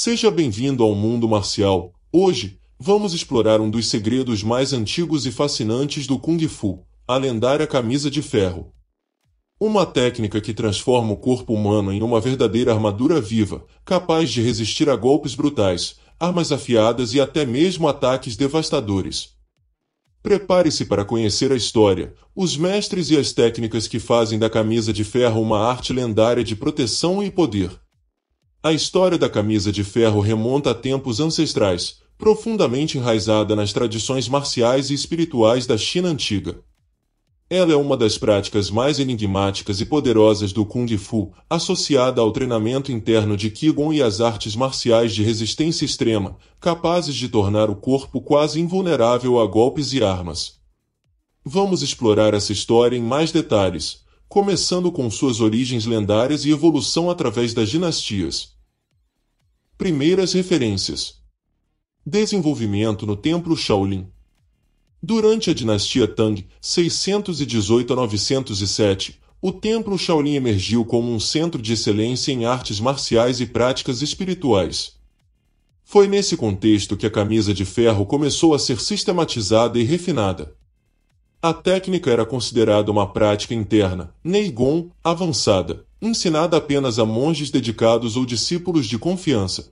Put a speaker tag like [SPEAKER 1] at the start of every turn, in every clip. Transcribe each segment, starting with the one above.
[SPEAKER 1] Seja bem-vindo ao mundo marcial. Hoje, vamos explorar um dos segredos mais antigos e fascinantes do Kung Fu, a lendária camisa de ferro. Uma técnica que transforma o corpo humano em uma verdadeira armadura viva, capaz de resistir a golpes brutais, armas afiadas e até mesmo ataques devastadores. Prepare-se para conhecer a história, os mestres e as técnicas que fazem da camisa de ferro uma arte lendária de proteção e poder. A história da camisa de ferro remonta a tempos ancestrais, profundamente enraizada nas tradições marciais e espirituais da China antiga. Ela é uma das práticas mais enigmáticas e poderosas do Kung Fu, associada ao treinamento interno de Qigong e às artes marciais de resistência extrema, capazes de tornar o corpo quase invulnerável a golpes e armas. Vamos explorar essa história em mais detalhes, começando com suas origens lendárias e evolução através das dinastias. Primeiras referências: Desenvolvimento no Templo Shaolin. Durante a dinastia Tang, 618 a 907, o Templo Shaolin emergiu como um centro de excelência em artes marciais e práticas espirituais. Foi nesse contexto que a camisa de ferro começou a ser sistematizada e refinada. A técnica era considerada uma prática interna, Neigon, avançada, ensinada apenas a monges dedicados ou discípulos de confiança.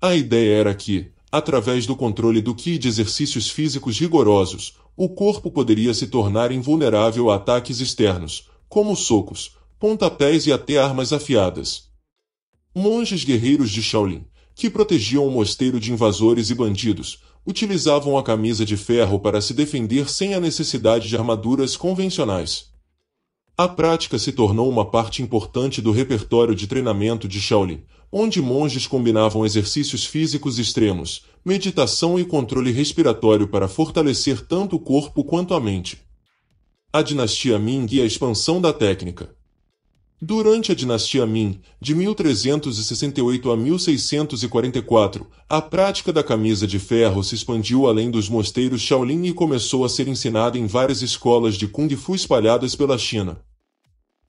[SPEAKER 1] A ideia era que, através do controle do Ki e de exercícios físicos rigorosos, o corpo poderia se tornar invulnerável a ataques externos, como socos, pontapés e até armas afiadas. Monges guerreiros de Shaolin, que protegiam o mosteiro de invasores e bandidos, utilizavam a camisa de ferro para se defender sem a necessidade de armaduras convencionais. A prática se tornou uma parte importante do repertório de treinamento de Shaolin, onde monges combinavam exercícios físicos extremos, meditação e controle respiratório para fortalecer tanto o corpo quanto a mente. A dinastia Ming e a expansão da técnica. Durante a dinastia Ming, de 1368 a 1644, a prática da camisa de ferro se expandiu além dos mosteiros Shaolin e começou a ser ensinada em várias escolas de Kung Fu espalhadas pela China.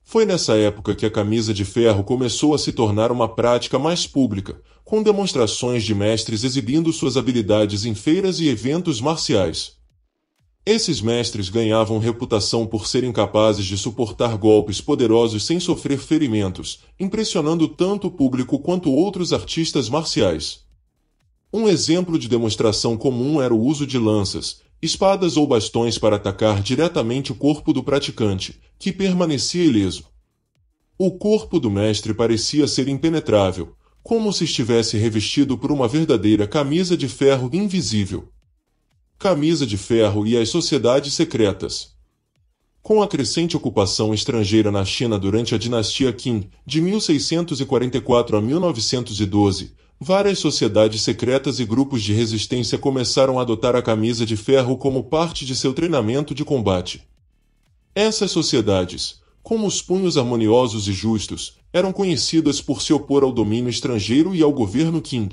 [SPEAKER 1] Foi nessa época que a camisa de ferro começou a se tornar uma prática mais pública, com demonstrações de mestres exibindo suas habilidades em feiras e eventos marciais. Esses mestres ganhavam reputação por serem capazes de suportar golpes poderosos sem sofrer ferimentos, impressionando tanto o público quanto outros artistas marciais. Um exemplo de demonstração comum era o uso de lanças, espadas ou bastões para atacar diretamente o corpo do praticante, que permanecia ileso. O corpo do mestre parecia ser impenetrável, como se estivesse revestido por uma verdadeira camisa de ferro invisível. Camisa de Ferro e as Sociedades Secretas. Com a crescente ocupação estrangeira na China durante a dinastia Qin, de 1644 a 1912, várias sociedades secretas e grupos de resistência começaram a adotar a camisa de ferro como parte de seu treinamento de combate. Essas sociedades, como os punhos harmoniosos e justos, eram conhecidas por se opor ao domínio estrangeiro e ao governo Qing.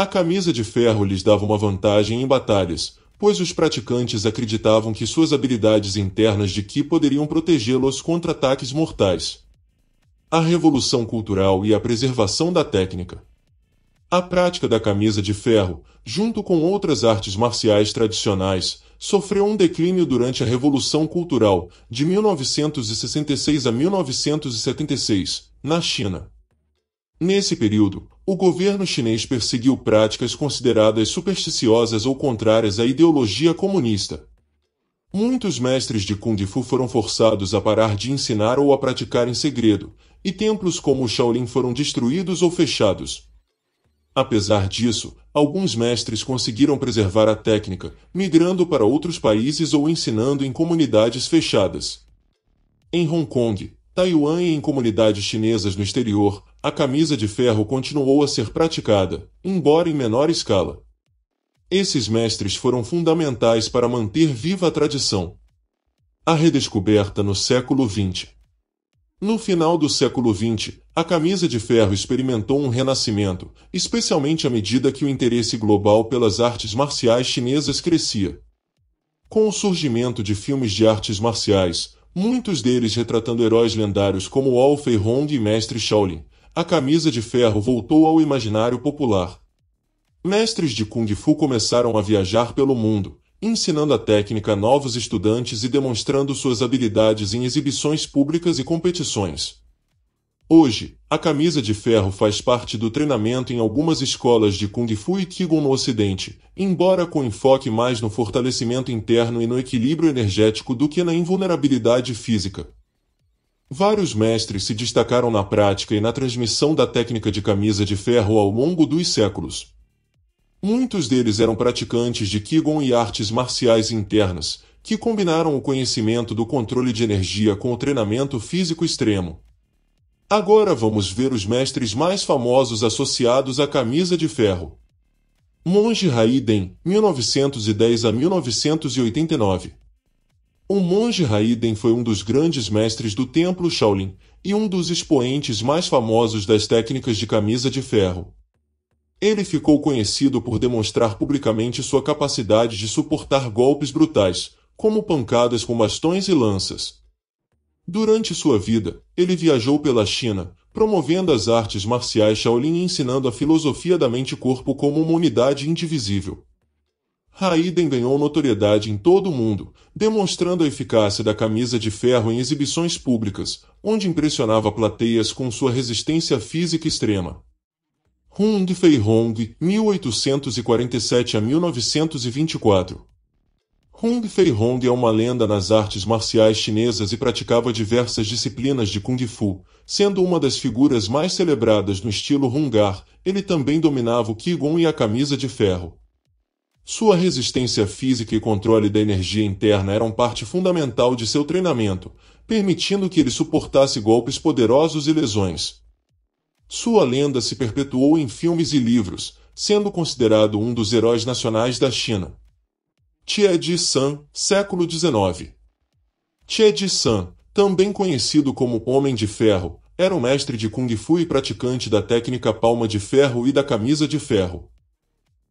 [SPEAKER 1] A camisa de ferro lhes dava uma vantagem em batalhas, pois os praticantes acreditavam que suas habilidades internas de Ki poderiam protegê-los contra ataques mortais. A revolução cultural e a preservação da técnica. A prática da camisa de ferro, junto com outras artes marciais tradicionais, sofreu um declínio durante a Revolução Cultural de 1966 a 1976, na China. Nesse período, o governo chinês perseguiu práticas consideradas supersticiosas ou contrárias à ideologia comunista. Muitos mestres de Kung Fu foram forçados a parar de ensinar ou a praticar em segredo, e templos como o Shaolin foram destruídos ou fechados. Apesar disso, alguns mestres conseguiram preservar a técnica, migrando para outros países ou ensinando em comunidades fechadas. Em Hong Kong, Taiwan e em comunidades chinesas no exterior, a camisa de ferro continuou a ser praticada, embora em menor escala. Esses mestres foram fundamentais para manter viva a tradição. A redescoberta no século XX. No final do século XX, a camisa de ferro experimentou um renascimento, especialmente à medida que o interesse global pelas artes marciais chinesas crescia. Com o surgimento de filmes de artes marciais, muitos deles retratando heróis lendários como Alfeyrond e Mestre Shaolin. A camisa de ferro voltou ao imaginário popular. Mestres de Kung Fu começaram a viajar pelo mundo, ensinando a técnica a novos estudantes e demonstrando suas habilidades em exibições públicas e competições. Hoje, a camisa de ferro faz parte do treinamento em algumas escolas de Kung Fu e Qigong no Ocidente, embora com enfoque mais no fortalecimento interno e no equilíbrio energético do que na invulnerabilidade física. Vários mestres se destacaram na prática e na transmissão da técnica de camisa de ferro ao longo dos séculos. Muitos deles eram praticantes de Qigong e artes marciais internas, que combinaram o conhecimento do controle de energia com o treinamento físico extremo. Agora vamos ver os mestres mais famosos associados à camisa de ferro. Monge Raiden 1910 a 1989. O monge Raiden foi um dos grandes mestres do templo Shaolin e um dos expoentes mais famosos das técnicas de camisa de ferro. Ele ficou conhecido por demonstrar publicamente sua capacidade de suportar golpes brutais, como pancadas com bastões e lanças. Durante sua vida, ele viajou pela China, promovendo as artes marciais Shaolin e ensinando a filosofia da mente-corpo como uma unidade indivisível. Raiden ganhou notoriedade em todo o mundo, demonstrando a eficácia da camisa de ferro em exibições públicas, onde impressionava plateias com sua resistência física extrema. Hung Fei Hong, 1847 a 1924 Hong Fei Hong é uma lenda nas artes marciais chinesas e praticava diversas disciplinas de Kung Fu. Sendo uma das figuras mais celebradas no estilo Hungar, ele também dominava o Qigong e a camisa de ferro. Sua resistência física e controle da energia interna eram parte fundamental de seu treinamento, permitindo que ele suportasse golpes poderosos e lesões. Sua lenda se perpetuou em filmes e livros, sendo considerado um dos heróis nacionais da China. Tie de San, século XIX. Tie de San, também conhecido como Homem de Ferro, era um mestre de Kung Fu e praticante da técnica palma de ferro e da camisa de ferro.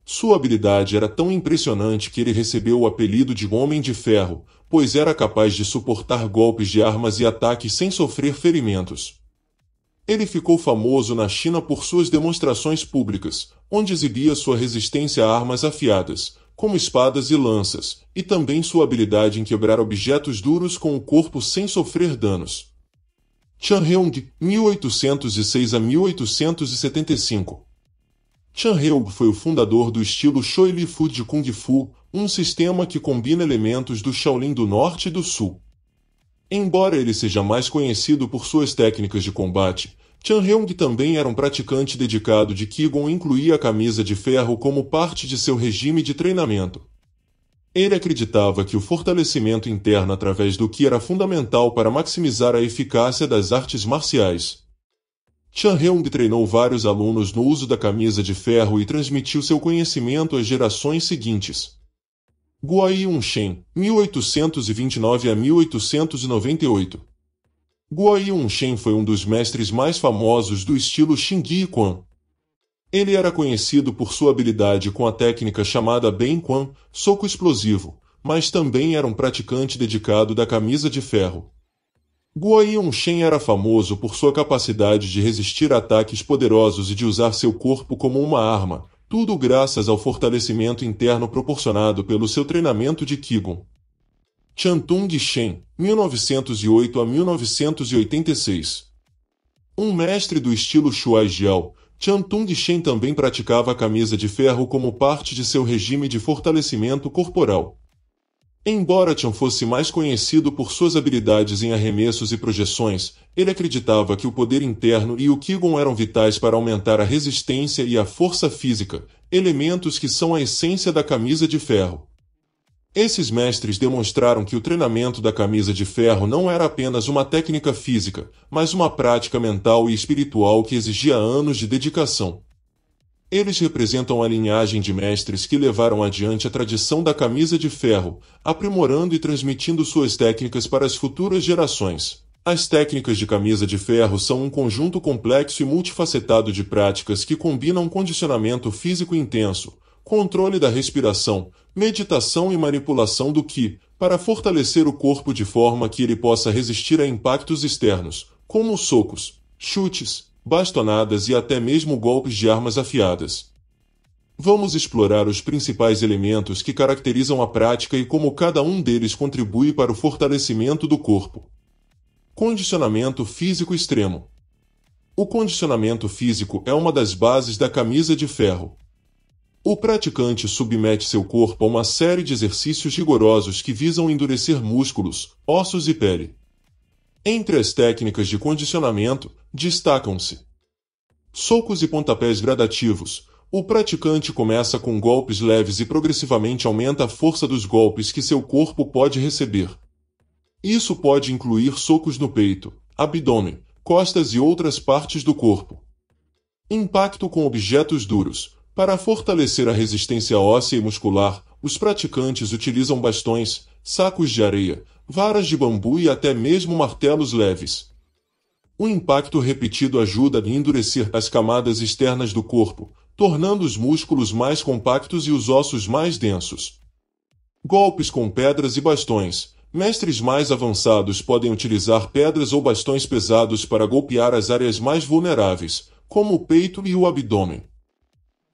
[SPEAKER 1] Sua habilidade era tão impressionante que ele recebeu o apelido de Homem de Ferro, pois era capaz de suportar golpes de armas e ataques sem sofrer ferimentos. Ele ficou famoso na China por suas demonstrações públicas, onde exibia sua resistência a armas afiadas, como espadas e lanças, e também sua habilidade em quebrar objetos duros com o corpo sem sofrer danos. Chan Heung, 1806 a 1875. Chan Heung foi o fundador do estilo Shoei Fu de Kung Fu, um sistema que combina elementos do Shaolin do Norte e do Sul. Embora ele seja mais conhecido por suas técnicas de combate, Chan Heung também era um praticante dedicado de Qigong e incluía a camisa de ferro como parte de seu regime de treinamento. Ele acreditava que o fortalecimento interno através do Qi era fundamental para maximizar a eficácia das artes marciais. Chan Heung treinou vários alunos no uso da camisa de ferro e transmitiu seu conhecimento às gerações seguintes. Guai Shen 1829 a 1898 Guoyunshen foi um dos mestres mais famosos do estilo Xingyi Quan. Ele era conhecido por sua habilidade com a técnica chamada Ben Quan, soco explosivo, mas também era um praticante dedicado da camisa de ferro. Guoyunshen era famoso por sua capacidade de resistir a ataques poderosos e de usar seu corpo como uma arma, tudo graças ao fortalecimento interno proporcionado pelo seu treinamento de Qigong. Chantung Shen, 1908 a 1986. Um mestre do estilo Shuaijiao, Chantung Shen também praticava a camisa de ferro como parte de seu regime de fortalecimento corporal. Embora Chan fosse mais conhecido por suas habilidades em arremessos e projeções, ele acreditava que o poder interno e o Qigong eram vitais para aumentar a resistência e a força física, elementos que são a essência da camisa de ferro. Esses mestres demonstraram que o treinamento da camisa de ferro não era apenas uma técnica física, mas uma prática mental e espiritual que exigia anos de dedicação. Eles representam a linhagem de mestres que levaram adiante a tradição da camisa de ferro, aprimorando e transmitindo suas técnicas para as futuras gerações. As técnicas de camisa de ferro são um conjunto complexo e multifacetado de práticas que combinam condicionamento físico intenso, controle da respiração, meditação e manipulação do ki, para fortalecer o corpo de forma que ele possa resistir a impactos externos, como socos, chutes, bastonadas e até mesmo golpes de armas afiadas. Vamos explorar os principais elementos que caracterizam a prática e como cada um deles contribui para o fortalecimento do corpo. Condicionamento físico extremo. O condicionamento físico é uma das bases da camisa de ferro, o praticante submete seu corpo a uma série de exercícios rigorosos que visam endurecer músculos, ossos e pele. Entre as técnicas de condicionamento, destacam-se socos e pontapés gradativos. O praticante começa com golpes leves e progressivamente aumenta a força dos golpes que seu corpo pode receber. Isso pode incluir socos no peito, abdômen, costas e outras partes do corpo. Impacto com objetos duros. Para fortalecer a resistência óssea e muscular, os praticantes utilizam bastões, sacos de areia, varas de bambu e até mesmo martelos leves. O impacto repetido ajuda a endurecer as camadas externas do corpo, tornando os músculos mais compactos e os ossos mais densos. Golpes com pedras e bastões. Mestres mais avançados podem utilizar pedras ou bastões pesados para golpear as áreas mais vulneráveis, como o peito e o abdômen.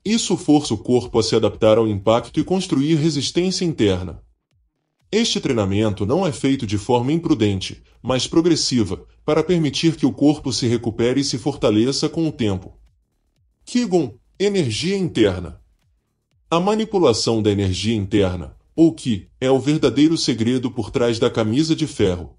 [SPEAKER 1] Isso força o corpo a se adaptar ao impacto e construir resistência interna. Este treinamento não é feito de forma imprudente, mas progressiva, para permitir que o corpo se recupere e se fortaleça com o tempo. Qigong Energia interna. A manipulação da energia interna, ou Qi, é o verdadeiro segredo por trás da camisa de ferro.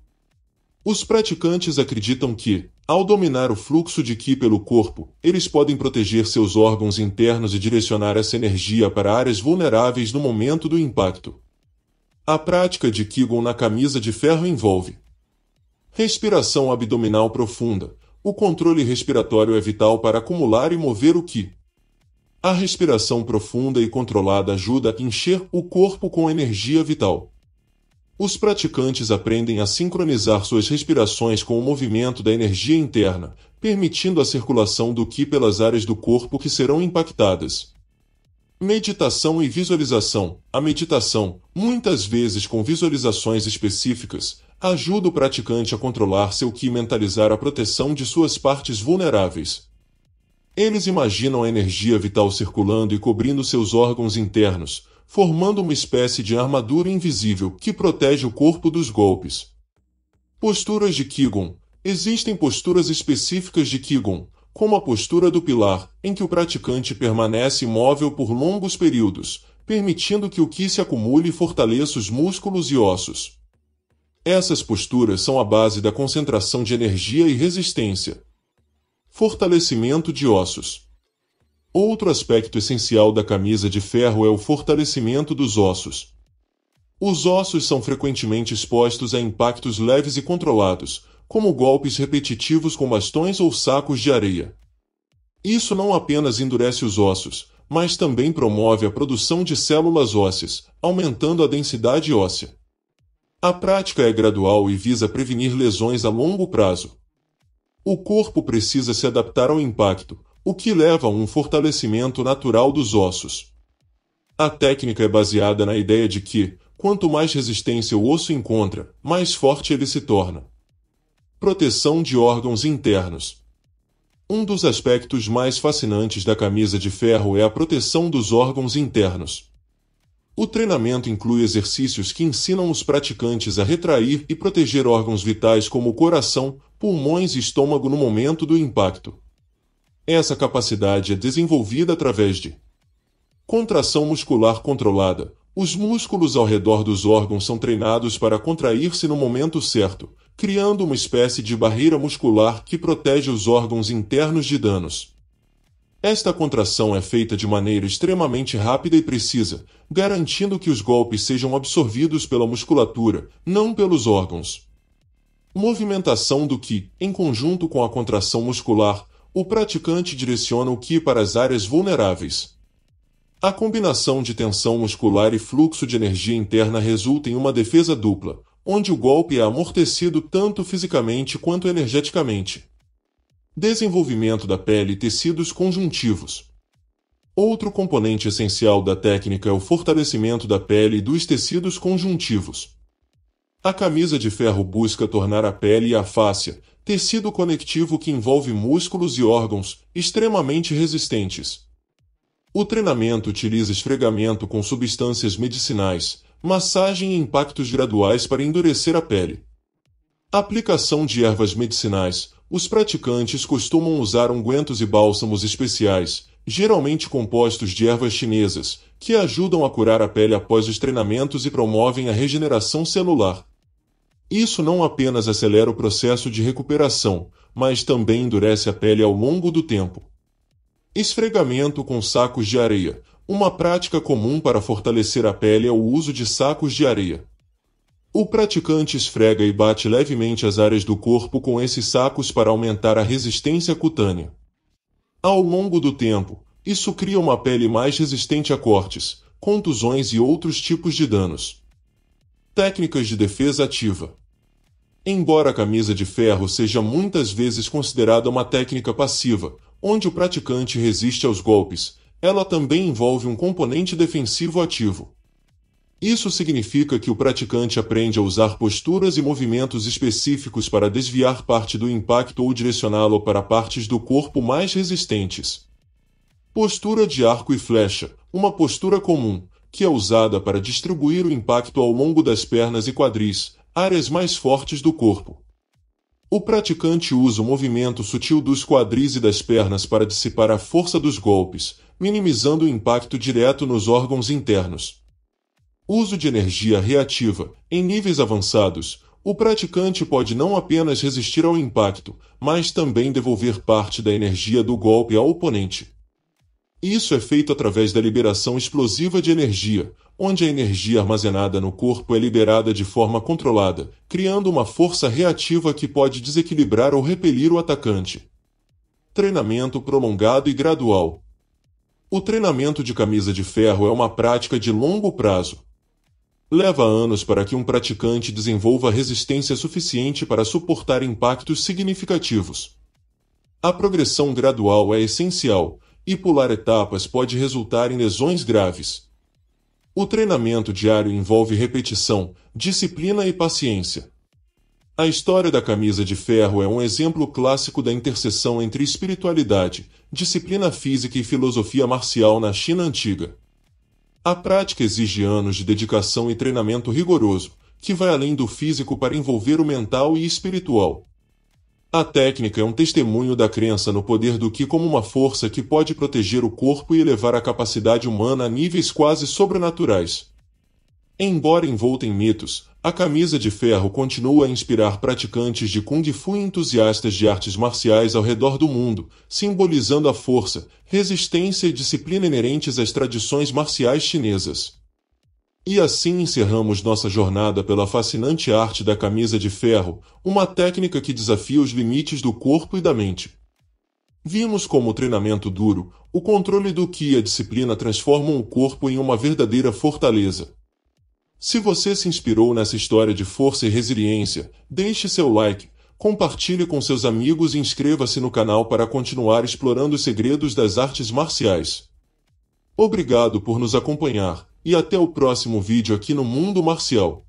[SPEAKER 1] Os praticantes acreditam que, ao dominar o fluxo de Qi pelo corpo, eles podem proteger seus órgãos internos e direcionar essa energia para áreas vulneráveis no momento do impacto. A prática de Qigong na camisa de ferro envolve respiração abdominal profunda. O controle respiratório é vital para acumular e mover o Qi. A respiração profunda e controlada ajuda a encher o corpo com energia vital. Os praticantes aprendem a sincronizar suas respirações com o movimento da energia interna, permitindo a circulação do Ki pelas áreas do corpo que serão impactadas. Meditação e visualização. A meditação, muitas vezes com visualizações específicas, ajuda o praticante a controlar seu Ki e mentalizar a proteção de suas partes vulneráveis. Eles imaginam a energia vital circulando e cobrindo seus órgãos internos, formando uma espécie de armadura invisível que protege o corpo dos golpes. Posturas de Qigong Existem posturas específicas de Qigong, como a postura do pilar, em que o praticante permanece imóvel por longos períodos, permitindo que o Qi se acumule e fortaleça os músculos e ossos. Essas posturas são a base da concentração de energia e resistência. Fortalecimento de ossos. Outro aspecto essencial da camisa de ferro é o fortalecimento dos ossos. Os ossos são frequentemente expostos a impactos leves e controlados, como golpes repetitivos com bastões ou sacos de areia. Isso não apenas endurece os ossos, mas também promove a produção de células ósseas, aumentando a densidade óssea. A prática é gradual e visa prevenir lesões a longo prazo. O corpo precisa se adaptar ao impacto, o que leva a um fortalecimento natural dos ossos. A técnica é baseada na ideia de que, quanto mais resistência o osso encontra, mais forte ele se torna. Proteção de órgãos internos. Um dos aspectos mais fascinantes da camisa de ferro é a proteção dos órgãos internos. O treinamento inclui exercícios que ensinam os praticantes a retrair e proteger órgãos vitais como o coração, pulmões e estômago no momento do impacto. Essa capacidade é desenvolvida através de contração muscular controlada. Os músculos ao redor dos órgãos são treinados para contrair-se no momento certo, criando uma espécie de barreira muscular que protege os órgãos internos de danos. Esta contração é feita de maneira extremamente rápida e precisa, garantindo que os golpes sejam absorvidos pela musculatura, não pelos órgãos. Movimentação do que, em conjunto com a contração muscular, o praticante direciona o Ki para as áreas vulneráveis. A combinação de tensão muscular e fluxo de energia interna resulta em uma defesa dupla, onde o golpe é amortecido tanto fisicamente quanto energeticamente. Desenvolvimento da pele e tecidos conjuntivos. Outro componente essencial da técnica é o fortalecimento da pele e dos tecidos conjuntivos. A camisa de ferro busca tornar a pele e a face, tecido conectivo que envolve músculos e órgãos, extremamente resistentes. O treinamento utiliza esfregamento com substâncias medicinais, massagem e impactos graduais para endurecer a pele. Aplicação de ervas medicinais. Os praticantes costumam usar ungüentos e bálsamos especiais, geralmente compostos de ervas chinesas, que ajudam a curar a pele após os treinamentos e promovem a regeneração celular. Isso não apenas acelera o processo de recuperação, mas também endurece a pele ao longo do tempo. Esfregamento com sacos de areia. Uma prática comum para fortalecer a pele é o uso de sacos de areia. O praticante esfrega e bate levemente as áreas do corpo com esses sacos para aumentar a resistência cutânea. Ao longo do tempo, isso cria uma pele mais resistente a cortes, contusões e outros tipos de danos. Técnicas de defesa ativa. Embora a camisa de ferro seja muitas vezes considerada uma técnica passiva, onde o praticante resiste aos golpes, ela também envolve um componente defensivo ativo. Isso significa que o praticante aprende a usar posturas e movimentos específicos para desviar parte do impacto ou direcioná-lo para partes do corpo mais resistentes. Postura de arco e flecha. Uma postura comum, que é usada para distribuir o impacto ao longo das pernas e quadris, áreas mais fortes do corpo. O praticante usa o movimento sutil dos quadris e das pernas para dissipar a força dos golpes, minimizando o impacto direto nos órgãos internos. Uso de energia reativa. Em níveis avançados, o praticante pode não apenas resistir ao impacto, mas também devolver parte da energia do golpe ao oponente. Isso é feito através da liberação explosiva de energia, onde a energia armazenada no corpo é liberada de forma controlada, criando uma força reativa que pode desequilibrar ou repelir o atacante. Treinamento prolongado e gradual. O treinamento de camisa de ferro é uma prática de longo prazo. Leva anos para que um praticante desenvolva resistência suficiente para suportar impactos significativos. A progressão gradual é essencial, e pular etapas pode resultar em lesões graves. O treinamento diário envolve repetição, disciplina e paciência. A história da camisa de ferro é um exemplo clássico da interseção entre espiritualidade, disciplina física e filosofia marcial na China antiga. A prática exige anos de dedicação e treinamento rigoroso, que vai além do físico para envolver o mental e espiritual. A técnica é um testemunho da crença no poder do Ki como uma força que pode proteger o corpo e elevar a capacidade humana a níveis quase sobrenaturais. Embora envolta em mitos, a camisa de ferro continua a inspirar praticantes de Kung Fu e entusiastas de artes marciais ao redor do mundo, simbolizando a força, resistência e disciplina inerentes às tradições marciais chinesas. E assim encerramos nossa jornada pela fascinante arte da camisa de ferro, uma técnica que desafia os limites do corpo e da mente. Vimos como o treinamento duro, o controle do que e a disciplina transformam o corpo em uma verdadeira fortaleza. Se você se inspirou nessa história de força e resiliência, deixe seu like, compartilhe com seus amigos e inscreva-se no canal para continuar explorando os segredos das artes marciais. Obrigado por nos acompanhar e até o próximo vídeo aqui no Mundo Marcial.